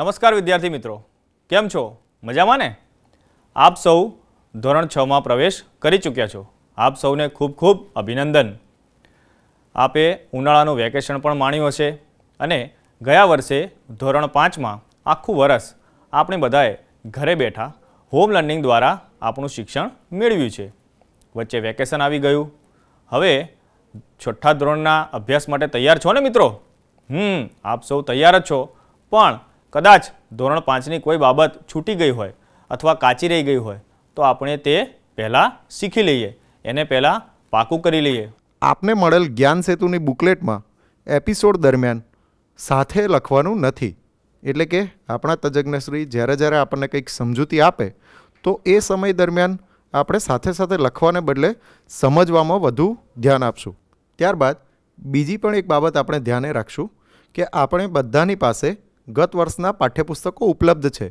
નમસ્કાર વિદ્યાર્થી મિત્રો કેમ છો મજામાં ને આપ સૌ ધોરણ છમાં પ્રવેશ કરી ચૂક્યા છો આપ સૌને ખૂબ ખૂબ અભિનંદન આપે ઉનાળાનું વેકેશન પણ માણ્યું હશે અને ગયા વર્ષે ધોરણ પાંચમાં આખું વરસ આપણે બધાએ ઘરે બેઠા હોમ લર્નિંગ દ્વારા આપણું શિક્ષણ મેળવ્યું છે વચ્ચે વેકેશન આવી ગયું હવે છઠ્ઠા ધોરણના અભ્યાસ માટે તૈયાર છો ને મિત્રો હમ આપ સૌ તૈયાર જ છો પણ કદાચ ધોરણ પાંચની કોઈ બાબત છૂટી ગઈ હોય અથવા કાચી રહી ગઈ હોય તો આપણે તે પહેલાં શીખી લઈએ એને પહેલાં પાકું કરી લઈએ આપને મળેલ જ્ઞાન સેતુની બુકલેટમાં એપિસોડ દરમિયાન સાથે લખવાનું નથી એટલે કે આપણા તજજ્ઞશ્રી જ્યારે જ્યારે આપણને કંઈક સમજૂતી આપે તો એ સમય દરમિયાન આપણે સાથે સાથે લખવાને બદલે સમજવામાં વધુ ધ્યાન આપશું ત્યારબાદ બીજી પણ એક બાબત આપણે ધ્યાને રાખશું કે આપણે બધાની પાસે ગત વર્ષના પાઠ્યપુસ્તકો ઉપલબ્ધ છે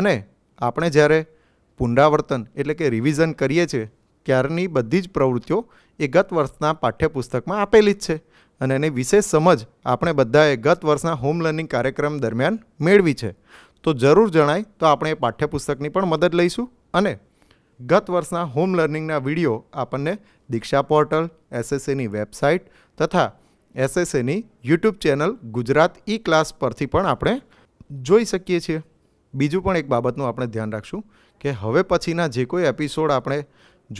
અને આપણે જ્યારે પુનરાવર્તન એટલે કે રિવિઝન કરીએ છીએ ત્યારની બધી જ પ્રવૃત્તિઓ એ ગત વર્ષના પાઠ્યપુસ્તકમાં આપેલી જ છે અને એની વિશેષ સમજ આપણે બધાએ ગત વર્ષના હોમ લર્નિંગ કાર્યક્રમ દરમિયાન મેળવી છે તો જરૂર જણાય તો આપણે એ પાઠ્યપુસ્તકની પણ મદદ લઈશું અને ગત વર્ષના હોમ લર્નિંગના વિડીયો આપણને દીક્ષા પોર્ટલ એસએસસીની વેબસાઇટ તથા એસએસએની YouTube channel Gujarat E class પરથી પણ આપણે જોઈ શકીએ છીએ બીજું પણ એક બાબતનું આપણે ધ્યાન રાખશું કે હવે પછીના જે કોઈ એપિસોડ આપણે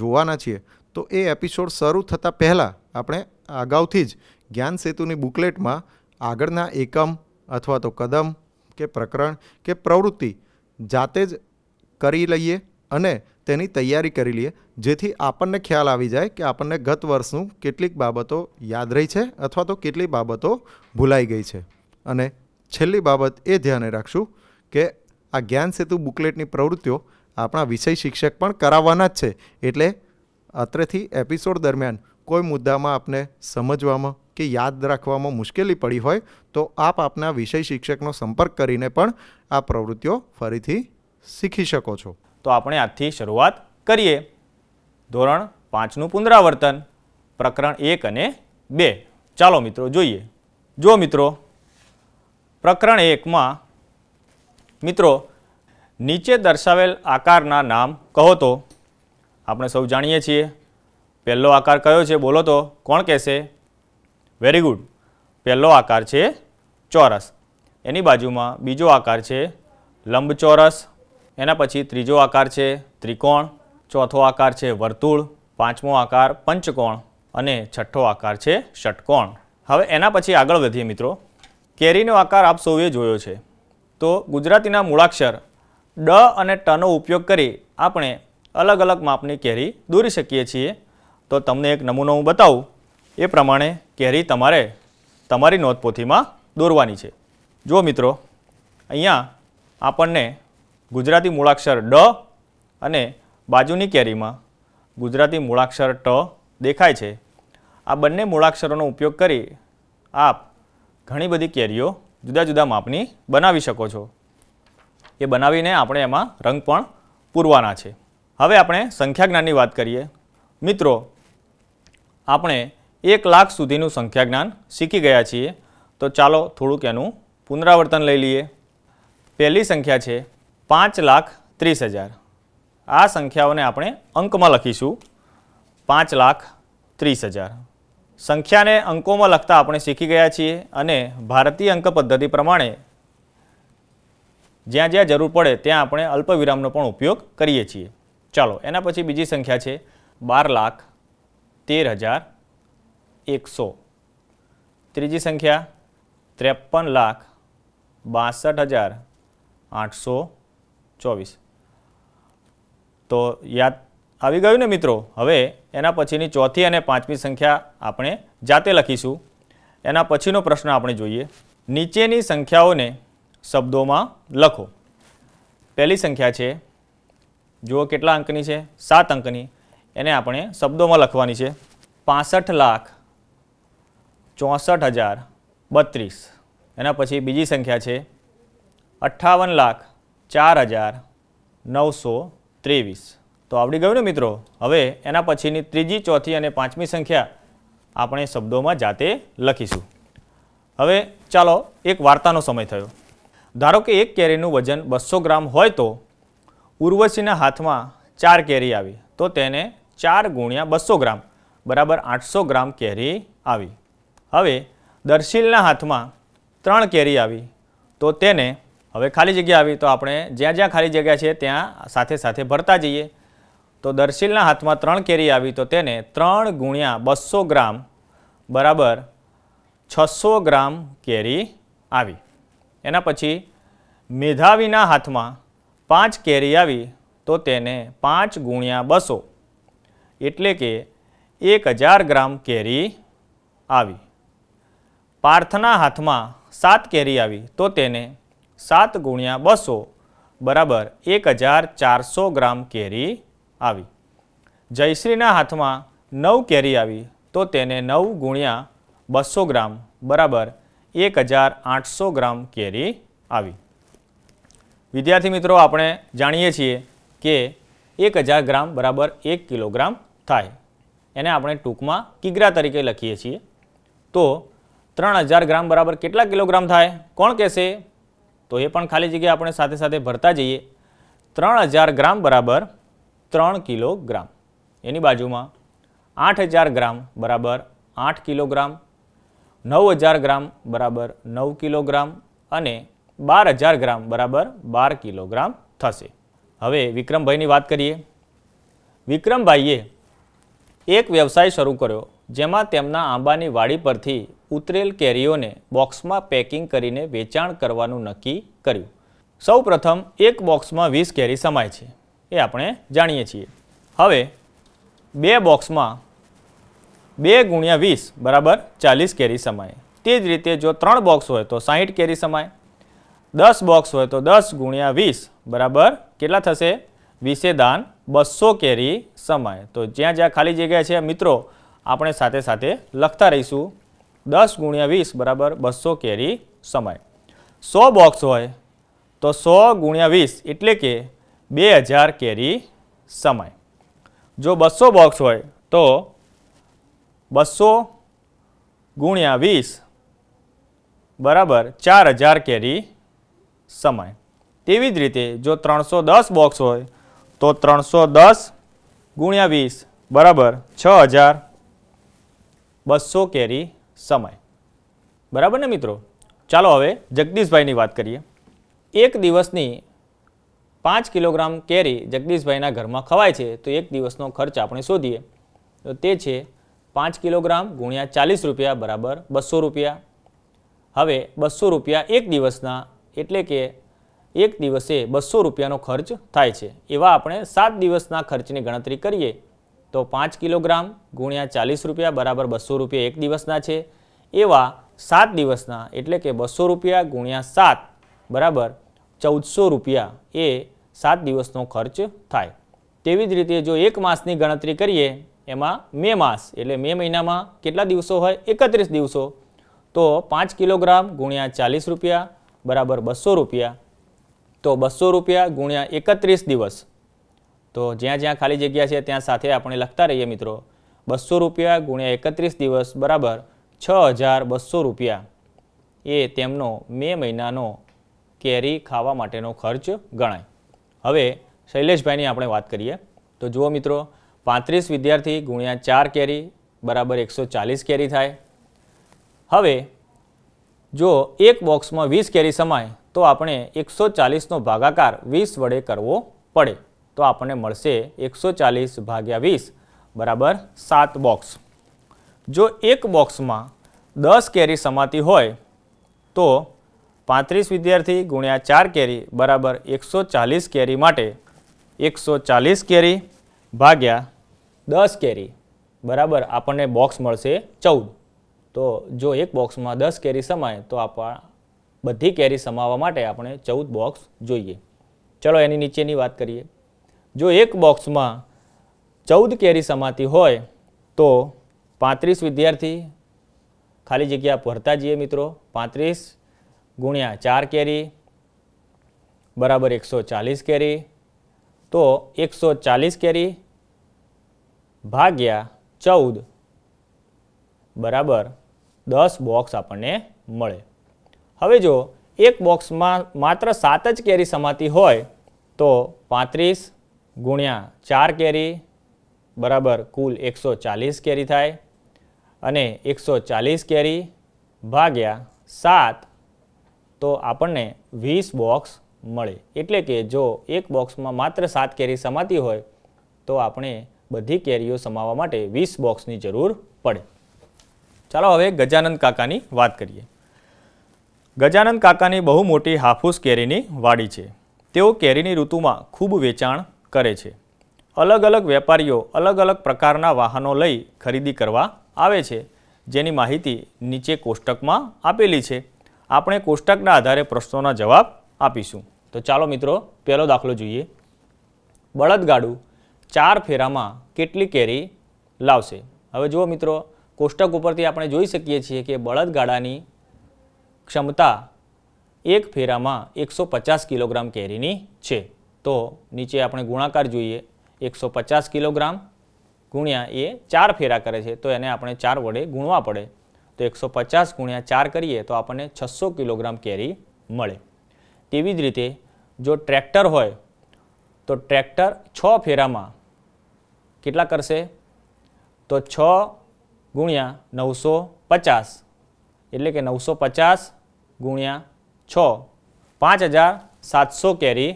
જોવાના છીએ તો એ એપિસોડ શરૂ થતાં પહેલાં આપણે અગાઉથી જ જ્ઞાન સેતુની બુકલેટમાં આગળના એકમ અથવા તો કદમ કે પ્રકરણ કે પ્રવૃત્તિ જાતે જ કરી લઈએ અને તેની તૈયારી કરી લઈએ જેથી આપણને ખ્યાલ આવી જાય કે આપણને ગત વર્ષનું કેટલીક બાબતો યાદ રહી છે અથવા તો કેટલી બાબતો ભૂલાઈ ગઈ છે અને છેલ્લી બાબત એ ધ્યાને રાખશું કે આ જ્ઞાન સેતુ બુકલેટની પ્રવૃત્તિઓ આપણા વિષય શિક્ષક પણ કરાવવાના જ છે એટલે અત્રેથી એપિસોડ દરમિયાન કોઈ મુદ્દામાં આપને સમજવામાં કે યાદ રાખવામાં મુશ્કેલી પડી હોય તો આપ આપના વિષય શિક્ષકનો સંપર્ક કરીને પણ આ પ્રવૃત્તિઓ ફરીથી શીખી શકો છો તો આપણે આજથી શરૂઆત કરીએ ધોરણ પાંચનું પુનરાવર્તન પ્રકરણ એક અને બે ચાલો મિત્રો જોઈએ જો મિત્રો પ્રકરણ એકમાં મિત્રો નીચે દર્શાવેલ આકારના નામ કહો તો આપણે સૌ જાણીએ છીએ પહેલો આકાર કયો છે બોલો તો કોણ કહેશે વેરી ગુડ પહેલો આકાર છે ચોરસ એની બાજુમાં બીજો આકાર છે લંબચોરસ એના પછી ત્રીજો આકાર છે ત્રિકોણ ચોથો આકાર છે વર્તુળ પાંચમો આકાર પંચકોણ અને છઠ્ઠો આકાર છે ષટકોણ હવે એના પછી આગળ વધીએ મિત્રો કેરીનો આકાર આપ સૌએ જોયો છે તો ગુજરાતીના મૂળાક્ષર ડ અને ટનો ઉપયોગ કરી આપણે અલગ અલગ માપની કેરી દોરી શકીએ છીએ તો તમને એક નમૂનો હું બતાવું એ પ્રમાણે કેરી તમારે તમારી નોંધપોથીમાં દોરવાની છે જો મિત્રો અહીંયા આપણને ગુજરાતી મૂળાક્ષર ડ અને બાજુની કેરીમાં ગુજરાતી મૂળાક્ષર ટ દેખાય છે આ બંને મૂળાક્ષરોનો ઉપયોગ કરી આપ ઘણી બધી કેરીઓ જુદા જુદા માપની બનાવી શકો છો એ બનાવીને આપણે એમાં રંગ પણ પૂરવાના છે હવે આપણે સંખ્યાજ્ઞાનની વાત કરીએ મિત્રો આપણે એક લાખ સુધીનું સંખ્યાજ્ઞાન શીખી ગયા છીએ તો ચાલો થોડુંક એનું પુનરાવર્તન લઈ લઈએ પહેલી સંખ્યા છે પાંચ લાખ ત્રીસ હજાર આ સંખ્યાઓને આપણે અંકમાં લખીશું પાંચ લાખ ત્રીસ હજાર સંખ્યાને અંકોમાં લખતા આપણે શીખી ગયા છીએ અને ભારતીય અંક પદ્ધતિ પ્રમાણે જ્યાં જ્યાં જરૂર પડે ત્યાં આપણે અલ્પવિરામનો પણ ઉપયોગ કરીએ છીએ ચાલો એના પછી બીજી સંખ્યા છે બાર લાખ તેર હજાર એકસો ત્રીજી સંખ્યા ત્રેપન લાખ બાસઠ હજાર આઠસો ચોવીસ તો યાદ આવી ગયું ને મિત્રો હવે એના પછીની ચોથી અને પાંચમી સંખ્યા આપણે જાતે લખીશું એના પછીનો પ્રશ્ન આપણે જોઈએ નીચેની સંખ્યાઓને શબ્દોમાં લખો પહેલી સંખ્યા છે જુઓ કેટલા અંકની છે સાત અંકની એને આપણે શબ્દોમાં લખવાની છે પાસઠ લાખ ચોસઠ હજાર બત્રીસ એના પછી બીજી સંખ્યા છે અઠ્ઠાવન લાખ ચાર હજાર નવસો ત્રેવીસ તો આવડી ગયું ને મિત્રો હવે એના પછીની ત્રીજી ચોથી અને પાંચમી સંખ્યા આપણે શબ્દોમાં જાતે લખીશું હવે ચાલો એક વાર્તાનો સમય થયો ધારો કે એક કેરીનું વજન બસો ગ્રામ હોય તો ઉર્વશીના હાથમાં ચાર કેરી આવી તો તેને ચાર ગુણ્યા બસો ગ્રામ બરાબર આઠસો ગ્રામ કેરી આવી હવે દર્શિલના હાથમાં ત્રણ કેરી આવી તો તેને હવે ખાલી જગ્યા આવી તો આપણે જ્યાં જ્યાં ખાલી જગ્યા છે ત્યાં સાથે સાથે ભરતા જઈએ તો દર્શિલના હાથમાં ત્રણ કેરી આવી તો તેને ત્રણ ગુણ્યા બસો ગ્રામ બરાબર છસો ગ્રામ કેરી આવી એના પછી મેધાવીના હાથમાં પાંચ કેરી આવી તો તેને પાંચ ગુણ્યા બસો એટલે કે એક હજાર ગ્રામ કેરી આવી પાર્થના હાથમાં સાત કેરી આવી તો તેને સાત ગુણ્યા બસો બરાબર એક હજાર ચારસો ગ્રામ કેરી આવી જયશ્રીના હાથમાં નવ કેરી આવી તો તેને નવ ગુણ્યા બસો ગ્રામ બરાબર એક હજાર આઠસો ગ્રામ કેરી આવી વિદ્યાર્થી મિત્રો આપણે જાણીએ છીએ કે એક હજાર ગ્રામ બરાબર એક કિલોગ્રામ થાય એને આપણે ટૂંકમાં કિગ્રા તરીકે લખીએ છીએ તો ત્રણ હજાર ગ્રામ બરાબર કેટલા કિલોગ્રામ થાય કોણ કહેશે તો એ પણ ખાલી જગ્યા આપણે સાથે સાથે ભરતા જઈએ ત્રણ હજાર ગ્રામ બરાબર ત્રણ કિલોગ્રામ એની બાજુમાં આઠ હજાર ગ્રામ બરાબર આઠ કિલોગ્રામ નવ હજાર ગ્રામ બરાબર નવ કિલોગ્રામ અને બાર હજાર ગ્રામ બરાબર બાર કિલોગ્રામ થશે હવે વિક્રમભાઈની વાત કરીએ વિક્રમભાઈએ એક વ્યવસાય શરૂ કર્યો જેમાં તેમના આંબાની વાડી પરથી ઉતરેલ કેરીઓને બોક્સમાં પેકિંગ કરીને વેચાણ કરવાનું નક્કી કર્યું સૌ એક બોક્સમાં વીસ કેરી સમાય છે એ આપણે જાણીએ છીએ હવે બે બોક્સમાં બે ગુણ્યા વીસ બરાબર ચાલીસ કેરી સમાય તે જ રીતે જો ત્રણ બોક્સ હોય તો સાહીઠ કેરી સમાય દસ બોક્સ હોય તો દસ ગુણ્યા વીસ બરાબર કેટલા થશે વીસે દાન બસો કેરી સમાય તો જ્યાં જ્યાં ખાલી જગ્યા છે મિત્રો આપણે સાથે સાથે લખતા રહીશું दस गुणिया वीस बराबर बस्सो केरी समय सौ बॉक्स हो तो सौ गुणिया वीस इतले कि बे हज़ार केरी समय जो बस्सो बॉक्स हो तो बसो गुणिया वीस बराबर चार हज़ार केरी समय तीज रीते जो त्रो दस बॉक्स हो तो त्रो दस गुणिया वीस बराबर छ हज़ार बस्सो केरी સમય બરાબર ને મિત્રો ચાલો હવે જગદીશભાઈની વાત કરીએ એક દિવસની પાંચ કિલોગ્રામ કેરી જગદીશભાઈના ઘરમાં ખવાય છે તો એક દિવસનો ખર્ચ આપણે શોધીએ તો તે છે પાંચ કિલોગ્રામ ગુણ્યા ચાલીસ રૂપિયા બરાબર બસો રૂપિયા હવે બસો રૂપિયા એક દિવસના એટલે કે એક દિવસે બસો રૂપિયાનો ખર્ચ થાય છે એવા આપણે સાત દિવસના ખર્ચની ગણતરી કરીએ તો પાંચ કિલોગ્રામ ગુણ્યા ચાલીસ રૂપિયા બરાબર બસો રૂપિયા એક દિવસના છે એવા સાત દિવસના એટલે કે બસો રૂપિયા ગુણ્યા સાત બરાબર ચૌદસો રૂપિયા એ સાત દિવસનો ખર્ચ થાય તેવી જ રીતે જો એક માસની ગણતરી કરીએ એમાં મે માસ એટલે મે મહિનામાં કેટલા દિવસો હોય એકત્રીસ દિવસો તો પાંચ કિલોગ્રામ ગુણ્યા ચાલીસ રૂપિયા બરાબર બસો રૂપિયા તો બસો રૂપિયા ગુણ્યા એકત્રીસ દિવસ તો જ્યાં જ્યાં ખાલી જગ્યા છે ત્યાં સાથે આપણે લખતા રહીએ મિત્રો બસો રૂપિયા ગુણ્યા એકત્રીસ દિવસ બરાબર છ હજાર બસો રૂપિયા એ તેમનો મે મહિનાનો કેરી ખાવા માટેનો ખર્ચ ગણાય હવે શૈલેષભાઈની આપણે વાત કરીએ તો જુઓ મિત્રો પાંત્રીસ વિદ્યાર્થી ગુણ્યા ચાર કેરી બરાબર એકસો ચાલીસ કેરી થાય હવે જો એક બોક્સમાં વીસ કેરી સમાય તો આપણે એકસો ચાલીસનો ભાગાકાર વીસ વડે કરવો પડે તો આપણને મળશે એકસો ચાલીસ ભાગ્યા વીસ બરાબર સાત બોક્સ જો એક બોક્સમાં દસ કેરી સમાતી હોય તો પાંત્રીસ વિદ્યાર્થી ગુણ્યા ચાર કેરી બરાબર એકસો ચાલીસ કેરી માટે એકસો ચાલીસ કેરી ભાગ્યા દસ કેરી બરાબર આપણને બોક્સ મળશે ચૌદ તો જો એક બોક્સમાં દસ કેરી સમાય તો આપણા બધી કેરી સમાવવા માટે આપણે ચૌદ બોક્સ જોઈએ ચલો એની નીચેની વાત કરીએ જો એક બોક્સમાં ચૌદ કેરી સમાતી હોય તો પાંત્રીસ વિદ્યાર્થી ખાલી જગ્યા ભરતા જઈએ મિત્રો પાંત્રીસ ગુણ્યા ચાર કેરી બરાબર એકસો ચાલીસ કેરી તો એકસો ચાલીસ કેરી ભાગ્યા ચૌદ બરાબર દસ બોક્સ આપણને મળે હવે જો એક બોક્સમાં માત્ર સાત જ કેરી સમાતી હોય તો પાંત્રીસ ગુણ્યા ચાર કેરી બરાબર કુલ એકસો ચાલીસ કેરી થાય અને એકસો ચાલીસ કેરી ભાગ્યા સાત તો આપણને વીસ બોક્સ મળે એટલે કે જો એક બોક્સમાં માત્ર સાત કેરી સમાતી હોય તો આપણે બધી કેરીઓ સમાવવા માટે વીસ બોક્સની જરૂર પડે ચાલો હવે ગજાનંદ કાકાની વાત કરીએ ગજાનંદ કાકાની બહુ મોટી હાફૂસ કેરીની વાડી છે તેઓ કેરીની ઋતુમાં ખૂબ વેચાણ કરે છે અલગ અલગ વેપારીઓ અલગ અલગ પ્રકારના વાહનો લઈ ખરીદી કરવા આવે છે જેની માહિતી નીચે કોષ્ટકમાં આપેલી છે આપણે કોષ્ટકના આધારે પ્રશ્નોના જવાબ આપીશું તો ચાલો મિત્રો પહેલો દાખલો જોઈએ બળદગાડું ચાર ફેરામાં કેટલી કેરી લાવશે હવે જુઓ મિત્રો કોષ્ટક ઉપરથી આપણે જોઈ શકીએ છીએ કે બળદગાડાની ક્ષમતા એક ફેરામાં એકસો કિલોગ્રામ કેરીની છે તો નીચે આપણે ગુણાકાર જોઈએ એકસો પચાસ કિલોગ્રામ ગુણ્યા એ ચાર ફેરા કરે છે તો એને આપણે ચાર વડે ગુણવા પડે તો એકસો પચાસ ગુણ્યા ચાર કરીએ તો આપણને છસો કિલોગ્રામ કેરી મળે તેવી જ રીતે જો ટ્રેક્ટર હોય તો ટ્રેક્ટર છ ફેરામાં કેટલા કરશે તો છ ગુણ્યા નવસો પચાસ એટલે કે નવસો પચાસ ગુણ્યા છ પાંચ હજાર સાતસો કેરી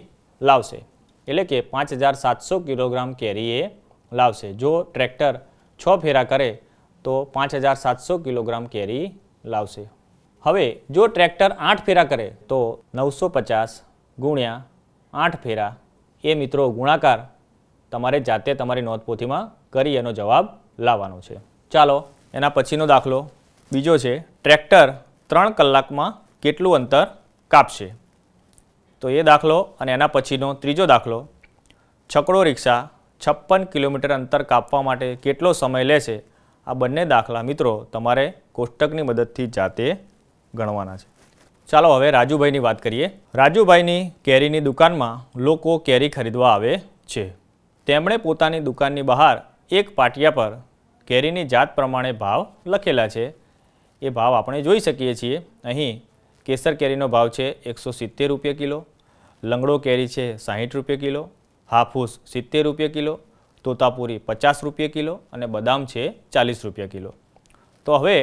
લાવશે એટલે કે પાંચ હજાર સાતસો કિલોગ્રામ કેરી એ લાવશે જો ટ્રેક્ટર છ ફેરા કરે તો પાંચ હજાર સાતસો કિલોગ્રામ કેરી લાવશે હવે જો ટ્રેક્ટર આઠ ફેરા કરે તો નવસો પચાસ ગુણ્યા આઠ ફેરા એ મિત્રો ગુણાકાર તમારે જાતે તમારી નોંધપોથીમાં કરી એનો જવાબ લાવવાનો છે ચાલો એના પછીનો દાખલો બીજો છે ટ્રેક્ટર ત્રણ કલાકમાં કેટલું અંતર કાપશે તો એ દાખલો અને એના પછીનો ત્રીજો દાખલો છકડો રિક્ષા છપ્પન કિલોમીટર અંતર કાપવા માટે કેટલો સમય લેશે આ બંને દાખલા મિત્રો તમારે કોષ્ટકની મદદથી જાતે ગણવાના છે ચાલો હવે રાજુભાઈની વાત કરીએ રાજુભાઈની કેરીની દુકાનમાં લોકો કેરી ખરીદવા આવે છે તેમણે પોતાની દુકાનની બહાર એક પાટિયા પર કેરીની જાત પ્રમાણે ભાવ લખેલા છે એ ભાવ આપણે જોઈ શકીએ છીએ અહીં કેસર કેરીનો ભાવ છે એકસો સિત્તેર રૂપિયા કિલો લંગડો કેરી છે સાહીઠ રૂપિયા કિલો હાફૂસ સિત્તેર રૂપિયા કિલો તોતાપુરી પચાસ રૂપિયા કિલો અને બદામ છે ચાલીસ રૂપિયા કિલો તો હવે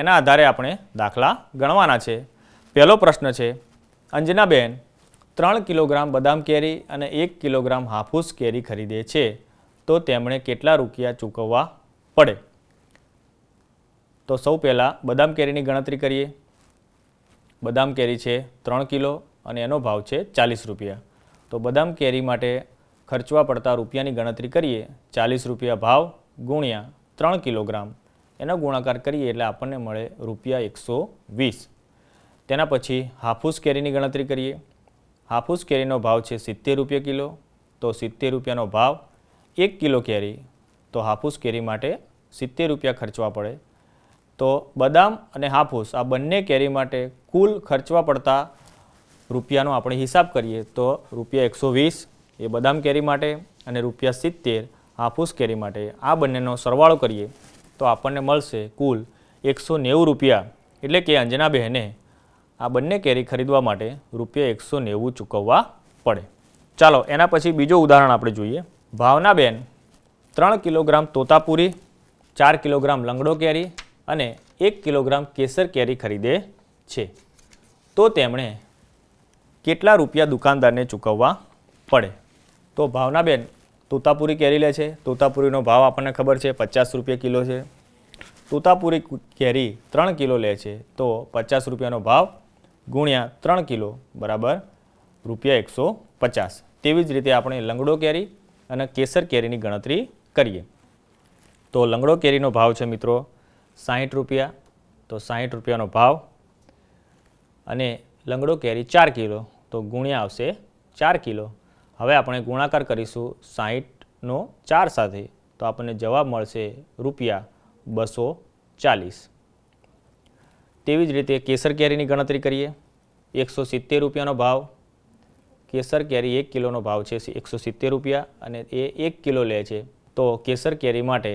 એના આધારે આપણે દાખલા ગણવાના છે પહેલો પ્રશ્ન છે અંજનાબેન ત્રણ કિલોગ્રામ બદામ કેરી અને એક કિલોગ્રામ હાફૂસ કેરી ખરીદે છે તો તેમણે કેટલા રૂપિયા ચૂકવવા પડે તો સૌ પહેલાં બદામ કેરીની ગણતરી કરીએ બદામ કેરી છે ત્રણ કિલો અને એનો ભાવ છે ચાલીસ રૂપિયા તો બદામ કેરી માટે ખર્ચવા પડતા રૂપિયાની ગણતરી કરીએ ચાલીસ રૂપિયા ભાવ ગુણ્યા ત્રણ કિલોગ્રામ એનો ગુણાકાર કરીએ એટલે આપણને મળે રૂપિયા એકસો વીસ તેના પછી હાફૂસ કેરીની ગણતરી કરીએ હાફૂસ કેરીનો ભાવ છે સિત્તેર રૂપિયા કિલો તો સિત્તેર રૂપિયાનો ભાવ એક કિલો કેરી તો હાફૂસ કેરી માટે સિત્તેર રૂપિયા ખર્ચવા પડે તો બદામ અને હાફૂસ આ બંને કેરી માટે કુલ ખર્ચવા પડતા રૂપિયાનો આપણે હિસાબ કરીએ તો રૂપિયા એકસો વીસ એ બદામ કેરી માટે અને રૂપિયા સિત્તેર હાફૂસ કેરી માટે આ બંનેનો સરવાળો કરીએ તો આપણને મળશે કુલ એકસો નેવું રૂપિયા એટલે કે અંજનાબહેને આ બંને કેરી ખરીદવા માટે રૂપિયા એકસો નેવું ચૂકવવા પડે ચાલો એના પછી બીજો ઉદાહરણ આપણે જોઈએ ભાવનાબેન ત્રણ કિલોગ્રામ તોતાપુરી ચાર કિલોગ્રામ લંગડો કેરી અને એક કિલોગ્રામ કેસર કેરી ખરીદે છે તો તેમણે કેટલા રૂપિયા દુકાનદારને ચૂકવવા પડે તો ભાવનાબેન તોતાપુરી કેરી લે છે તોતાપુરીનો ભાવ આપણને ખબર છે પચાસ રૂપિયા કિલો છે તોતાપુરી કેરી ત્રણ કિલો લે છે તો પચાસ રૂપિયાનો ભાવ ગુણ્યા ત્રણ કિલો બરાબર રૂપિયા એકસો પચાસ તેવી જ રીતે આપણે લંગડો કેરી અને કેસર કેરીની ગણતરી કરીએ તો લંગડો કેરીનો ભાવ છે મિત્રો સાહીઠ રૂપિયા તો સાહીઠ રૂપિયાનો ભાવ અને લંગડો કેરી ચાર કિલો તો ગુણ્યા આવશે ચાર કિલો હવે આપણે ગુણાકાર કરીશું સાહીઠનો ચાર સાથે તો આપણને જવાબ મળશે રૂપિયા બસો ચાલીસ તેવી જ રીતે કેસર કેરીની ગણતરી કરીએ એકસો સિત્તેર રૂપિયાનો ભાવ કેસર કેરી એક કિલોનો ભાવ છે એકસો સિત્તેર રૂપિયા અને એ એક કિલો લે છે તો કેસર કેરી માટે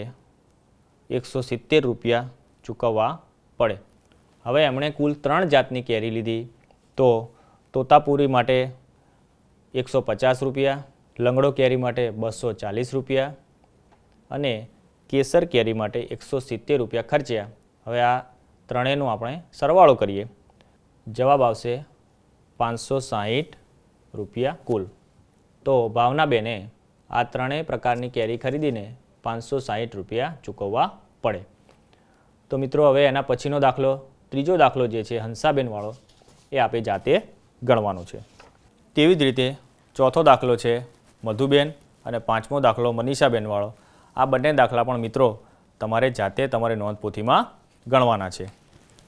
એકસો સિત્તેર રૂપિયા ચૂકવવા પડે હવે એમણે કુલ ત્રણ જાતની કેરી લીધી તો તોતાપુરી માટે એકસો પચાસ રૂપિયા લંગડો કેરી માટે બસો ચાલીસ રૂપિયા અને કેસર કેરી માટે એકસો સિત્તેર રૂપિયા ખર્ચ્યા હવે આ ત્રણેયનો આપણે સરવાળો કરીએ જવાબ આવશે પાંચસો સાહીઠ રૂપિયા કુલ તો ભાવનાબેને આ ત્રણેય પ્રકારની કેરી ખરીદીને પાંચસો સાહીઠ રૂપિયા ચૂકવવા પડે તો મિત્રો હવે એના પછીનો દાખલો ત્રીજો દાખલો જે છે હંસાબેનવાળો એ આપે જાતે ગણવાનું છે તેવી જ રીતે ચોથો દાખલો છે મધુબેન અને પાંચમો દાખલો મનીષાબેનવાળો આ બંને દાખલા પણ મિત્રો તમારે જાતે તમારે નોંધપોથીમાં ગણવાના છે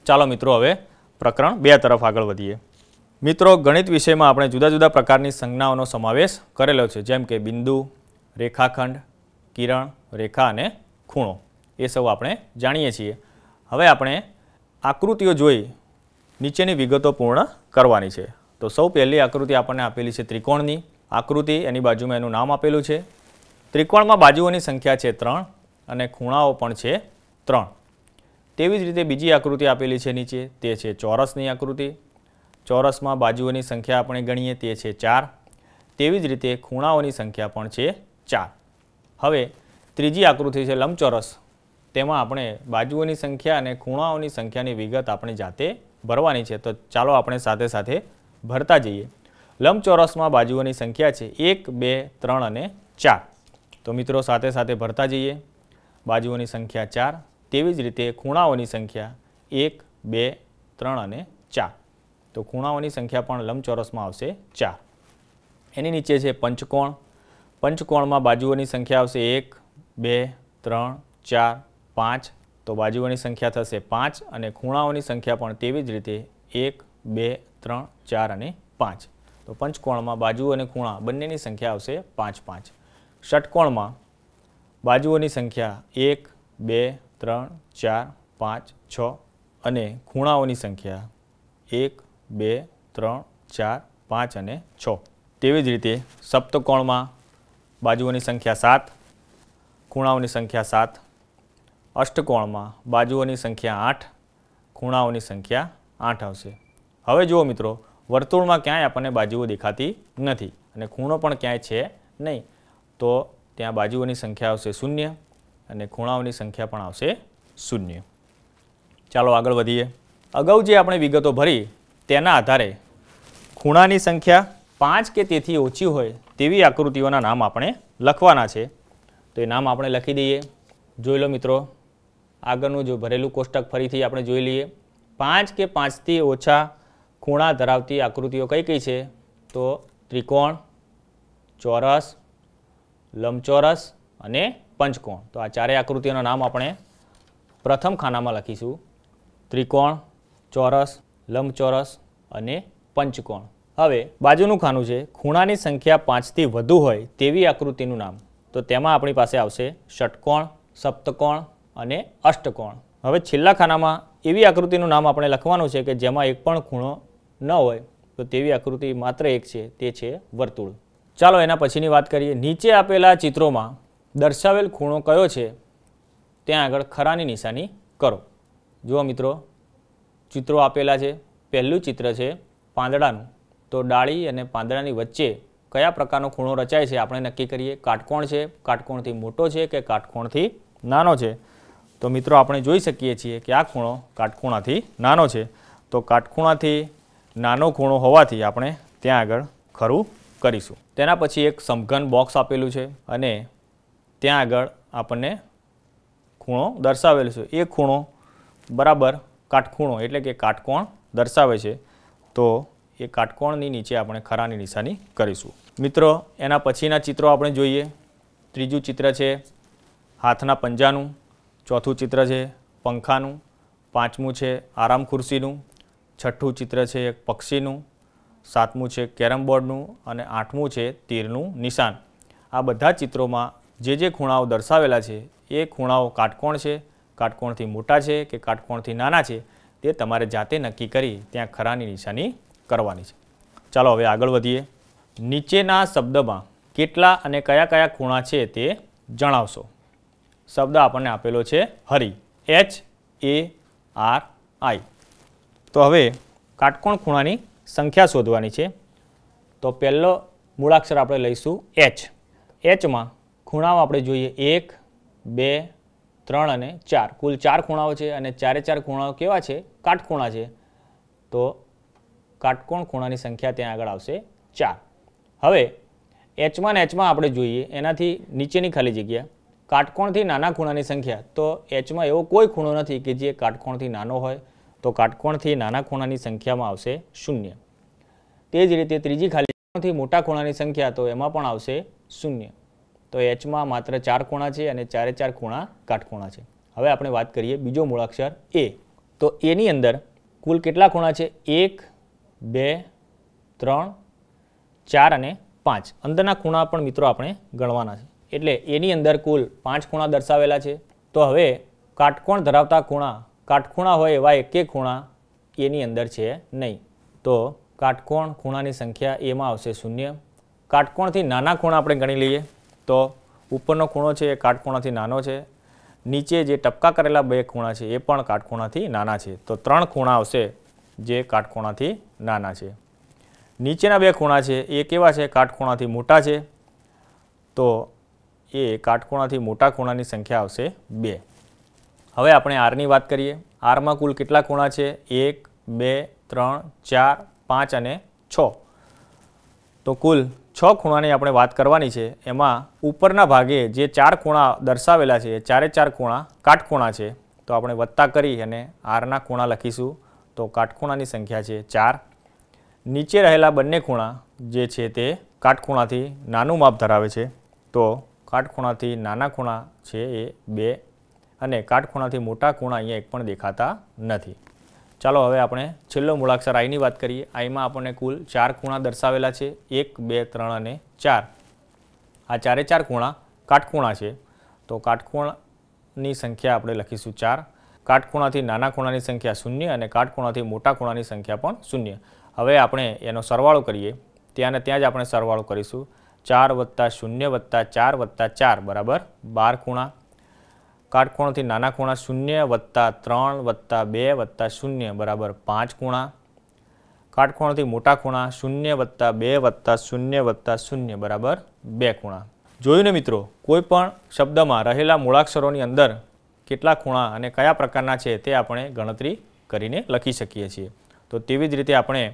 ચાલો મિત્રો હવે પ્રકરણ બે તરફ આગળ વધીએ મિત્રો ગણિત વિષયમાં આપણે જુદા જુદા પ્રકારની સંજ્ઞાઓનો સમાવેશ કરેલો છે જેમ કે બિંદુ રેખાખંડ કિરણ રેખા અને ખૂણો એ સૌ આપણે જાણીએ છીએ હવે આપણે આકૃતિઓ જોઈ નીચેની વિગતો પૂર્ણ કરવાની છે તો સૌ પહેલી આકૃતિ આપણને આપેલી છે ત્રિકોણની આકૃતિ એની બાજુમાં એનું નામ આપેલું છે ત્રિકોણમાં બાજુઓની સંખ્યા છે ત્રણ અને ખૂણાઓ પણ છે ત્રણ તેવી જ રીતે બીજી આકૃતિ આપેલી છે નીચે તે છે ચોરસની આકૃતિ ચોરસમાં બાજુઓની સંખ્યા આપણે ગણીએ તે છે ચાર તેવી જ રીતે ખૂણાઓની સંખ્યા પણ છે ચાર હવે ત્રીજી આકૃતિ છે લંબચોરસ તેમાં આપણે બાજુઓની સંખ્યા અને ખૂણાઓની સંખ્યાની વિગત આપણે જાતે ભરવાની છે તો ચાલો આપણે સાથે સાથે ભરતા જઈએ લંબચોરસમાં બાજુઓની સંખ્યા છે એક બે ત્રણ અને ચાર તો મિત્રો સાથે સાથે ભરતા જઈએ બાજુઓની સંખ્યા ચાર તેવી જ રીતે ખૂણાઓની સંખ્યા એક બે ત્રણ અને ચાર તો ખૂણાઓની સંખ્યા પણ લંબચોરસમાં આવશે ચાર એની નીચે છે પંચકોણ પંચકોણમાં બાજુઓની સંખ્યા આવશે એક બે ત્રણ ચાર પાંચ તો બાજુઓની સંખ્યા થશે પાંચ અને ખૂણાઓની સંખ્યા પણ તેવી જ રીતે એક બે ત્રણ ચાર અને પાંચ તો પંચકોણમાં બાજુ અને ખૂણા બંનેની સંખ્યા આવશે પાંચ પાંચ ષટકોણમાં બાજુઓની સંખ્યા એક બે ત્રણ ચાર પાંચ છ અને ખૂણાઓની સંખ્યા એક બે ત્રણ ચાર પાંચ અને છ તેવી જ રીતે સપ્તકોણમાં બાજુઓની સંખ્યા સાત ખૂણાઓની સંખ્યા સાત અષ્ટકોણમાં બાજુઓની સંખ્યા આઠ ખૂણાઓની સંખ્યા આઠ આવશે હવે જુઓ મિત્રો વર્તુળમાં ક્યાંય આપણને બાજુઓ દેખાતી નથી અને ખૂણો પણ ક્યાંય છે નહીં તો ત્યાં બાજુઓની સંખ્યા આવશે શૂન્ય અને ખૂણાઓની સંખ્યા પણ આવશે શૂન્ય ચાલો આગળ વધીએ અગાઉ જે આપણે વિગતો ભરી તેના આધારે ખૂણાની સંખ્યા પાંચ કે તેથી ઓછી હોય તેવી આકૃતિઓના નામ આપણે લખવાના છે તો એ નામ આપણે લખી દઈએ જોઈ લો મિત્રો આગળનું જો ભરેલું કોષ્ટક ફરીથી આપણે જોઈ લઈએ પાંચ કે પાંચથી ઓછા ખૂણા ધરાવતી આકૃતિઓ કઈ કઈ છે તો ત્રિકોણ ચોરસ લંબચોરસ અને પંચકોણ તો આ ચારેય આકૃતિઓનું નામ આપણે પ્રથમ ખાનામાં લખીશું ત્રિકોણ ચોરસ લંબચોરસ અને પંચકોણ હવે બાજુનું ખાનું છે ખૂણાની સંખ્યા પાંચથી વધુ હોય તેવી આકૃતિનું નામ તો તેમાં આપણી પાસે આવશે ષટકોણ સપ્તકોણ અને અષ્ટકોણ હવે છેલ્લા ખાનામાં એવી આકૃતિનું નામ આપણે લખવાનું છે કે જેમાં એક પણ ખૂણો ન હોય તો તેવી આકૃતિ માત્ર એક છે તે છે વર્તુળ ચાલો એના પછીની વાત કરીએ નીચે આપેલા ચિત્રોમાં દર્શાવેલ ખૂણો કયો છે ત્યાં આગળ ખરાની નિશાની કરો જુઓ મિત્રો ચિત્રો આપેલા છે પહેલું ચિત્ર છે પાંદડાનું તો ડાળી અને પાંદડાની વચ્ચે કયા પ્રકારનો ખૂણો રચાય છે આપણે નક્કી કરીએ કાટકોણ છે કાટકોણથી મોટો છે કે કાટકોણથી નાનો છે તો મિત્રો આપણે જોઈ શકીએ છીએ કે આ ખૂણો કાટખૂણાથી નાનો છે તો કાટખૂણાથી નાનો ખૂણો હોવાથી આપણે ત્યાં આગળ ખરું કરીશું તેના પછી એક સમઘન બોક્સ આપેલું છે અને ત્યાં આગળ આપણને ખૂણો દર્શાવેલો છે એ ખૂણો બરાબર કાટખૂણો એટલે કે કાટકોણ દર્શાવે છે તો એ કાટકોણની નીચે આપણે ખરાની નિશાની કરીશું મિત્રો એના પછીના ચિત્રો આપણે જોઈએ ત્રીજું ચિત્ર છે હાથના પંજાનું ચોથું ચિત્ર છે પંખાનું પાંચમું છે આરામ ખુરશીનું છઠ્ઠું ચિત્ર છે એક પક્ષીનું સાતમું છે કેરમ બોર્ડનું અને આઠમું છે તીરનું નિશાન આ બધા ચિત્રોમાં જે જે ખૂણાઓ દર્શાવેલા છે એ ખૂણાઓ કાટકોણ છે કાટકોણથી મોટા છે કે કાટકોણથી નાના છે તે તમારે જાતે નક્કી કરી ત્યાં ખરાની નિશાની કરવાની છે ચાલો હવે આગળ વધીએ નીચેના શબ્દમાં કેટલા અને કયા કયા ખૂણા છે તે જણાવશો શબ્દ આપણને આપેલો છે હરી એચ એ આર આઈ તો હવે કાટકોણ ખૂણાની સંખ્યા શોધવાની છે તો પહેલો મૂળાક્ષર આપણે લઈશું એચ એચમાં ખૂણાઓ આપણે જોઈએ એક બે ત્રણ અને ચાર કુલ ચાર ખૂણાઓ છે અને ચારે ચાર ખૂણાઓ કેવા છે કાટખૂણા છે તો કાટકોણ ખૂણાની સંખ્યા ત્યાં આગળ આવશે ચાર હવે એચમાં ને એચમાં આપણે જોઈએ એનાથી નીચેની ખાલી જગ્યા કાટકોણથી નાના ખૂણાની સંખ્યા તો એચમાં એવો કોઈ ખૂણો નથી કે જે કાટકોણથી નાનો હોય તો કાટકોણથી નાના ખૂણાની સંખ્યામાં આવશે શૂન્ય તે જ રીતે ત્રીજી ખાલીથી મોટા ખૂણાની સંખ્યા તો એમાં પણ આવશે શૂન્ય તો એચમાં માત્ર ચાર ખૂણા છે અને ચારે ચાર ખૂણા કાટખૂણા છે હવે આપણે વાત કરીએ બીજો મૂળાક્ષર એ તો એની અંદર કુલ કેટલા ખૂણા છે એક બે ત્રણ ચાર અને પાંચ અંદરના ખૂણા પણ મિત્રો આપણે ગણવાના છે એટલે એની અંદર કુલ પાંચ ખૂણા દર્શાવેલા છે તો હવે કાટકોણ ધરાવતા ખૂણા કાટખૂણા હોય એવા એકે ખૂણા એની અંદર છે નહીં તો કાટકોણ ખૂણાની સંખ્યા એમાં આવશે શૂન્ય કાટકોણથી નાના ખૂણા આપણે ગણી લઈએ તો ઉપરનો ખૂણો છે એ કાટકોણાથી નાનો છે નીચે જે ટપકા કરેલા બે ખૂણા છે એ પણ કાટખૂણાથી નાના છે તો ત્રણ ખૂણા આવશે જે કાટકોણાથી નાના છે નીચેના બે ખૂણા છે એ કેવા છે કાટખૂણાથી મોટા છે તો એ કાટકોણાથી મોટા ખૂણાની સંખ્યા આવશે બે હવે આપણે આરની વાત કરીએ આરમાં કુલ કેટલા ખૂણા છે એક બે ત્રણ ચાર પાંચ અને છ તો કુલ છ ખૂણાની આપણે વાત કરવાની છે એમાં ઉપરના ભાગે જે ચાર ખૂણા દર્શાવેલા છે એ ચારે ચાર ખૂણા કાટખૂણા છે તો આપણે વત્તા કરી અને આરના ખૂણા લખીશું તો કાટખૂણાની સંખ્યા છે ચાર નીચે રહેલા બંને ખૂણા જે છે તે કાટખૂણાથી નાનું માપ ધરાવે છે તો કાટખૂણાથી નાના ખૂણા છે એ બે અને કાટખૂણાથી મોટા ખૂણા અહીંયા એક પણ દેખાતા નથી ચાલો હવે આપણે છેલ્લો મૂળાક્ષર આઈની વાત કરીએ આઈમાં આપણને કુલ ચાર ખૂણા દર્શાવેલા છે એક બે ત્રણ અને ચાર આ ચારે ચાર ખૂણા કાટખૂણા છે તો કાટખૂણાની સંખ્યા આપણે લખીશું ચાર કાટખૂણાથી નાના ખૂણાની સંખ્યા શૂન્ય અને કાટખૂણાથી મોટા ખૂણાની સંખ્યા પણ શૂન્ય હવે આપણે એનો સરવાળો કરીએ ત્યાં ને ત્યાં જ આપણે સરવાળો કરીશું ચાર વત્તા શૂન્ય વત્તા ચાર વત્તા ચાર બરાબર બાર ખૂણા કાટકોણથી નાના ખૂણા શૂન્ય વત્તા ત્રણ વત્તા બે વત્તા શૂન્ય બરાબર પાંચ ખૂણા કાટકોણથી મોટા ખૂણા શૂન્ય વત્તા બે વત્તા શૂન્ય વત્તા શૂન્ય બરાબર બે ખૂણા જોયું ને મિત્રો કોઈપણ શબ્દમાં રહેલા મૂળાક્ષરોની અંદર કેટલા ખૂણા અને કયા પ્રકારના છે તે આપણે ગણતરી કરીને લખી શકીએ છીએ તો તેવી જ રીતે આપણે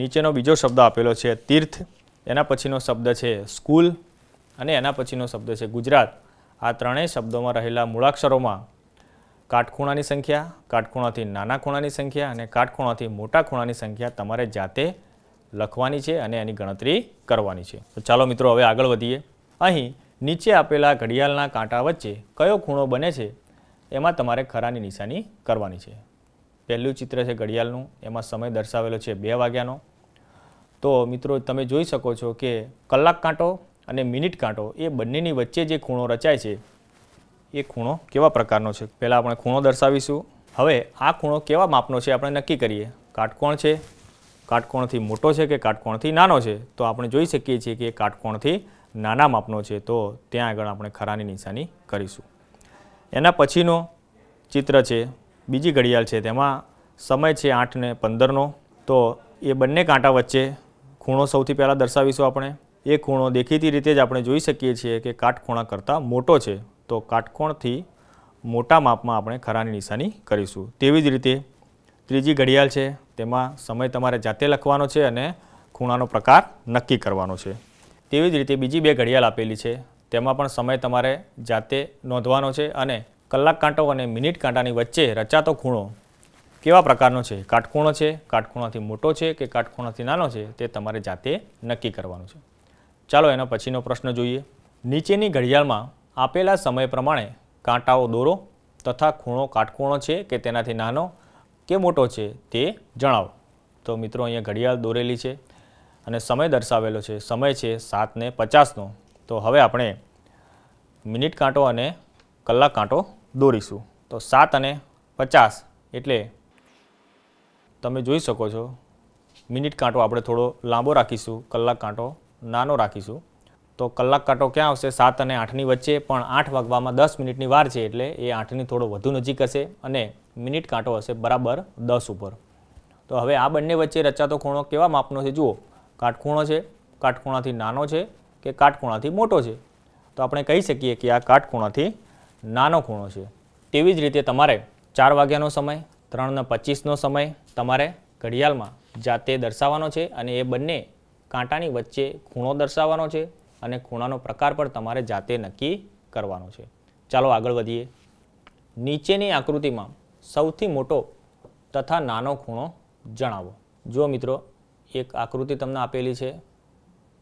નીચેનો બીજો શબ્દ આપેલો છે તીર્થ એના પછીનો શબ્દ છે સ્કૂલ અને એના પછીનો શબ્દ છે ગુજરાત આ ત્રણેય શબ્દોમાં રહેલા મૂળાક્ષરોમાં કાટખૂણાની સંખ્યા કાટખૂણાથી નાના ખૂણાની સંખ્યા અને કાટખૂણાથી મોટા ખૂણાની સંખ્યા તમારે જાતે લખવાની છે અને એની ગણતરી કરવાની છે તો ચાલો મિત્રો હવે આગળ વધીએ અહીં નીચે આપેલા ઘડિયાળના કાંટા વચ્ચે કયો ખૂણો બને છે એમાં તમારે ખરાની નિશાની કરવાની છે પહેલું ચિત્ર છે ઘડિયાળનું એમાં સમય દર્શાવેલો છે બે વાગ્યાનો તો મિત્રો તમે જોઈ શકો છો કે કલાક કાંટો અને મિનિટ કાંટો એ બંનેની વચ્ચે જે ખૂણો રચાય છે એ ખૂણો કેવા પ્રકારનો છે પહેલાં આપણે ખૂણો દર્શાવીશું હવે આ ખૂણો કેવા માપનો છે આપણે નક્કી કરીએ કાટકોણ છે કાટકોણથી મોટો છે કે કાટકોણથી નાનો છે તો આપણે જોઈ શકીએ છીએ કે કાટકોણથી નાના માપનો છે તો ત્યાં આગળ આપણે ખરાની નિશાની કરીશું એના પછીનો ચિત્ર છે બીજી ઘડિયાળ છે તેમાં સમય છે આઠ ને પંદરનો તો એ બંને કાંટા વચ્ચે ખૂણો સૌથી પહેલાં દર્શાવીશું આપણે એ ખૂણો દેખીતી રીતે જ આપણે જોઈ શકીએ છીએ કે કાટખૂણા કરતાં મોટો છે તો કાટકોણથી મોટા માપમાં આપણે ખરાની નિશાની કરીશું તેવી જ રીતે ત્રીજી ઘડિયાળ છે તેમાં સમય તમારે જાતે લખવાનો છે અને ખૂણાનો પ્રકાર નક્કી કરવાનો છે તેવી જ રીતે બીજી બે ઘડિયાળ આપેલી છે તેમાં પણ સમય તમારે જાતે નોંધવાનો છે અને કલાક કાંટો અને મિનિટ કાંટાની વચ્ચે રચાતો ખૂણો કેવા પ્રકારનો છે કાટખૂણો છે કાટખૂણાથી મોટો છે કે કાટખૂણાથી નાનો છે તે તમારે જાતે નક્કી કરવાનું છે ચાલો એના પછીનો પ્રશ્ન જોઈએ નીચેની ઘડિયાળમાં આપેલા સમય પ્રમાણે કાંટાઓ દોરો તથા ખૂણો કાટખૂણો છે કે તેનાથી નાનો કે મોટો છે તે જણાવો તો મિત્રો અહીંયા ઘડિયાળ દોરેલી છે અને સમય દર્શાવેલો છે સમય છે સાતને પચાસનો તો હવે આપણે મિનિટ કાંટો અને કલાક કાંટો દોરીશું તો સાત અને પચાસ એટલે તમે જોઈ શકો છો મિનિટ કાંટો આપણે થોડો લાંબો રાખીશું કલાક કાંટો નાનો રાખીશું તો કલાક કાંટો ક્યાં આવશે સાત અને આઠની વચ્ચે પણ આઠ વાગવામાં દસ મિનિટની વાર છે એટલે એ આઠની થોડો વધુ નજીક હશે અને મિનિટ કાંટો હશે બરાબર દસ ઉપર તો હવે આ બંને વચ્ચે રચાતો ખૂણો કેવા માપનો છે જુઓ કાટખૂણો છે કાટખૂણાથી નાનો છે કે કાટખૂણાથી મોટો છે તો આપણે કહી શકીએ કે આ કાટખૂણાથી નાનો ખૂણો છે તેવી જ રીતે તમારે ચાર વાગ્યાનો સમય ત્રણને પચીસનો સમય તમારે ઘડિયાળમાં જાતે દર્શાવવાનો છે અને એ બંને કાંટાની વચ્ચે ખૂણો દર્શાવવાનો છે અને ખૂણાનો પ્રકાર પણ તમારે જાતે નક્કી કરવાનો છે ચાલો આગળ વધીએ નીચેની આકૃતિમાં સૌથી મોટો તથા નાનો ખૂણો જણાવો જો મિત્રો એક આકૃતિ તમને આપેલી છે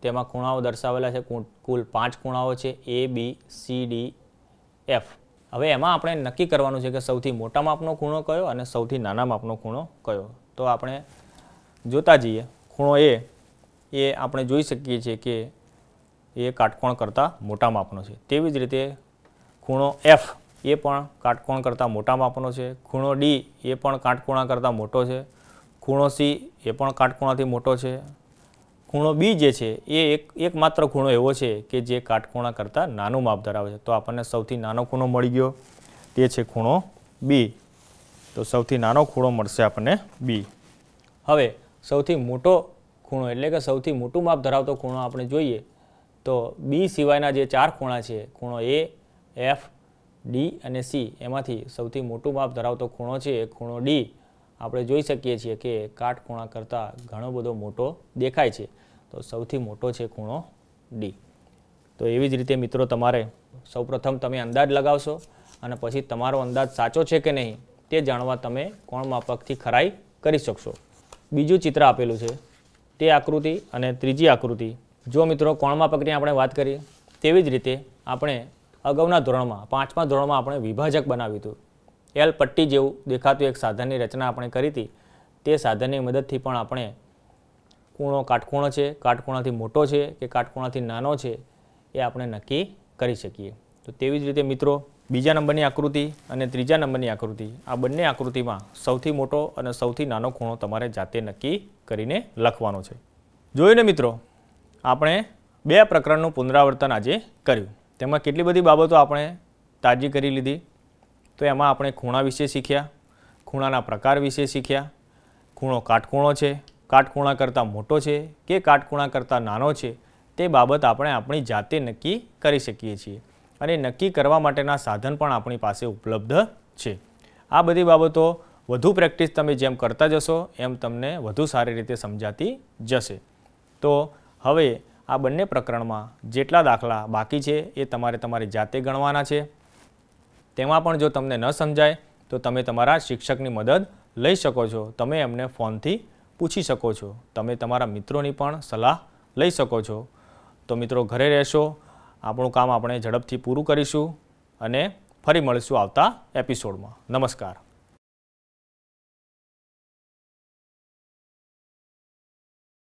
તેમાં ખૂણાઓ દર્શાવેલા છે કુલ પાંચ ખૂણાઓ છે A B C D F હવે એમાં આપણે નક્કી કરવાનું છે કે સૌથી મોટા માપનો ખૂણો કયો અને સૌથી નાના માપનો ખૂણો કયો તો આપણે જોતા જઈએ ખૂણો એ એ આપણે જોઈ શકીએ છીએ કે એ કાટકોણ કરતાં મોટા માપનો છે તેવી જ રીતે ખૂણો એફ એ પણ કાટકોણ કરતાં મોટા માપનો છે ખૂણો ડી એ પણ કાટકોણા કરતાં મોટો છે ખૂણો સી એ પણ કાટકોણાથી મોટો છે ખૂણો બી જે છે એ એક એકમાત્ર ખૂણો એવો છે કે જે કાટકોણા કરતાં નાનું માપ ધરાવે છે તો આપણને સૌથી નાનો ખૂણો મળી ગયો તે છે ખૂણો બી તો સૌથી નાનો ખૂણો મળશે આપણને બી હવે સૌથી મોટો ખૂણો એટલે કે સૌથી મોટું માપ ધરાવતો ખૂણો આપણે જોઈએ તો બી સિવાયના જે ચાર ખૂણા છે ખૂણો એ એફ ડી અને સી એમાંથી સૌથી મોટું માપ ધરાવતો ખૂણો છે એ ખૂણો ડી આપણે જોઈ શકીએ છીએ કે કાટખૂણા કરતાં ઘણો બધો મોટો દેખાય છે તો સૌથી મોટો છે ખૂણો ડી તો એવી જ રીતે મિત્રો તમારે સૌપ્રથમ તમે અંદાજ લગાવશો અને પછી તમારો અંદાજ સાચો છે કે નહીં તે જાણવા તમે કોણ માપકથી ખરાઈ કરી શકશો બીજું ચિત્ર આપેલું છે તે આકૃતિ અને ત્રીજી આકૃતિ જો મિત્રો કોણમાં પકડીને આપણે વાત કરીએ તેવી જ રીતે આપણે અગાઉના ધોરણમાં પાંચમા ધોરણમાં આપણે વિભાજક બનાવ્યું હતું એલ પટ્ટી જેવું દેખાતું એક સાધનની રચના આપણે કરી હતી તે સાધનની મદદથી પણ આપણે ખૂણો કાટખૂણો છે કાટખૂણાથી મોટો છે કે કાટખૂણાથી નાનો છે એ આપણે નક્કી કરી શકીએ તો તેવી જ રીતે મિત્રો બીજા નંબરની આકૃતિ અને ત્રીજા નંબરની આકૃતિ આ બંને આકૃતિમાં સૌથી મોટો અને સૌથી નાનો ખૂણો તમારે જાતે નક્કી કરીને લખવાનો છે જોયું ને મિત્રો આપણે બે પ્રકરણનું પુનરાવર્તન આજે કર્યું તેમાં કેટલી બધી બાબતો આપણે તાજી કરી લીધી તો એમાં આપણે ખૂણા વિશે શીખ્યા ખૂણાના પ્રકાર વિશે શીખ્યા ખૂણો કાટખૂણો છે કાટખૂણા કરતાં મોટો છે કે કાટખૂણા કરતાં નાનો છે તે બાબત આપણે આપણી જાતે નક્કી કરી શકીએ છીએ અને નક્કી કરવા માટેના સાધન પણ આપણી પાસે ઉપલબ્ધ છે આ બધી બાબતો વધુ પ્રેક્ટિસ તમે જેમ કરતા જશો એમ તમને વધુ સારી રીતે સમજાતી જશે તો હવે આ બંને પ્રકરણમાં જેટલા દાખલા બાકી છે એ તમારે તમારી જાતે ગણવાના છે તેમાં પણ જો તમને ન સમજાય તો તમે તમારા શિક્ષકની મદદ લઈ શકો છો તમે એમને ફોનથી પૂછી શકો છો તમે તમારા મિત્રોની પણ સલાહ લઈ શકો છો તો મિત્રો ઘરે રહેશો આપણું કામ આપણે ઝડપથી પૂરું કરીશું અને ફરી મળીશું આવતા એપિસોડમાં નમસ્કાર